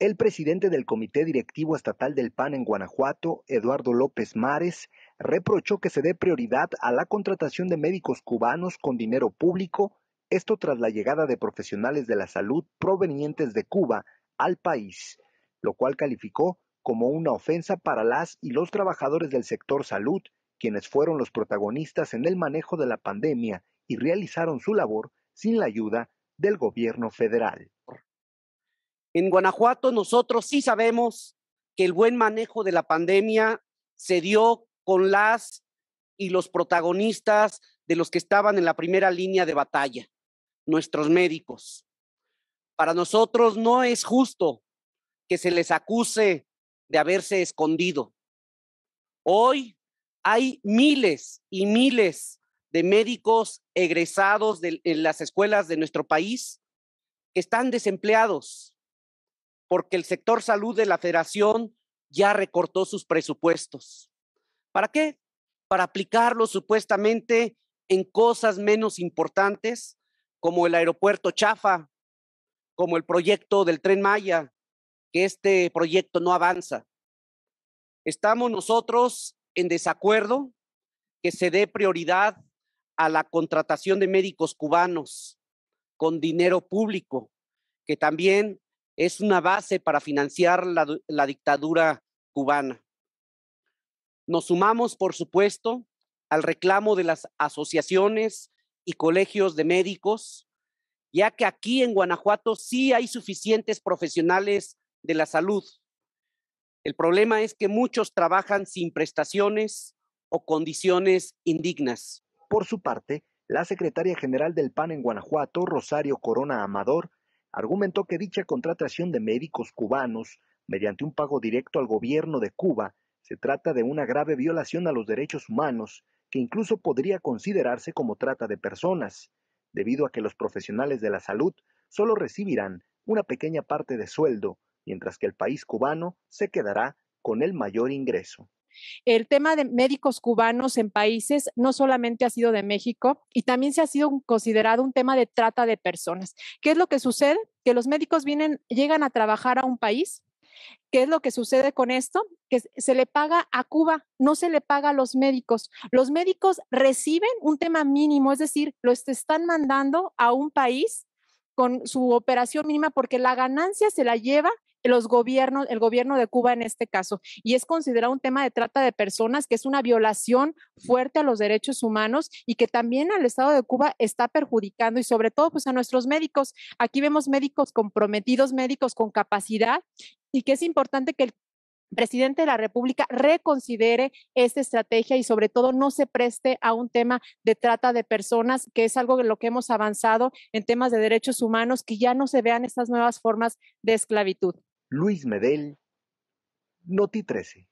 El presidente del Comité Directivo Estatal del PAN en Guanajuato, Eduardo López Mares, reprochó que se dé prioridad a la contratación de médicos cubanos con dinero público, esto tras la llegada de profesionales de la salud provenientes de Cuba al país, lo cual calificó como una ofensa para las y los trabajadores del sector salud, quienes fueron los protagonistas en el manejo de la pandemia y realizaron su labor sin la ayuda del gobierno federal. En Guanajuato nosotros sí sabemos que el buen manejo de la pandemia se dio con las y los protagonistas de los que estaban en la primera línea de batalla, nuestros médicos. Para nosotros no es justo que se les acuse de haberse escondido. Hoy hay miles y miles de médicos egresados de, en las escuelas de nuestro país que están desempleados, porque el sector salud de la federación ya recortó sus presupuestos. ¿Para qué? Para aplicarlo supuestamente en cosas menos importantes como el aeropuerto Chafa, como el proyecto del tren Maya, que este proyecto no avanza. Estamos nosotros en desacuerdo que se dé prioridad a la contratación de médicos cubanos con dinero público, que también es una base para financiar la, dictadura cubana. Nos sumamos, por supuesto, al reclamo de las asociaciones y colegios de médicos, ya que aquí en Guanajuato sí hay suficientes profesionales de la salud. El problema es que muchos trabajan sin prestaciones o condiciones indignas. Por su parte, la secretaria general del PAN en Guanajuato, Rosario Corona Amador, argumentó que dicha contratación de médicos cubanos mediante un pago directo al gobierno de Cuba se trata de una grave violación a los derechos humanos que incluso podría considerarse como trata de personas, debido a que los profesionales de la salud solo recibirán una pequeña parte de sueldo, mientras que el país cubano se quedará con el mayor ingreso. El tema de médicos cubanos en países no solamente ha sido de México y también se ha sido considerado un tema de trata de personas. ¿Qué es lo que sucede? Que los médicos vienen, llegan a trabajar a un país, ¿Qué es lo que sucede con esto? Que se le paga a Cuba, no se le paga a los médicos. Los médicos reciben un tema mínimo, es decir, los están mandando a un país con su operación mínima porque la ganancia se la lleva los gobiernos, el gobierno de Cuba en este caso. Y es considerado un tema de trata de personas, que es una violación fuerte a los derechos humanos y que también al Estado de Cuba está perjudicando y sobre todo pues a nuestros médicos. Aquí vemos médicos comprometidos, médicos con capacidad y que es importante que el presidente de la República reconsidere esta estrategia y sobre todo no se preste a un tema de trata de personas, que es algo de lo que hemos avanzado en temas de derechos humanos, que ya no se vean estas nuevas formas de esclavitud. Luis Medel, Noti 13.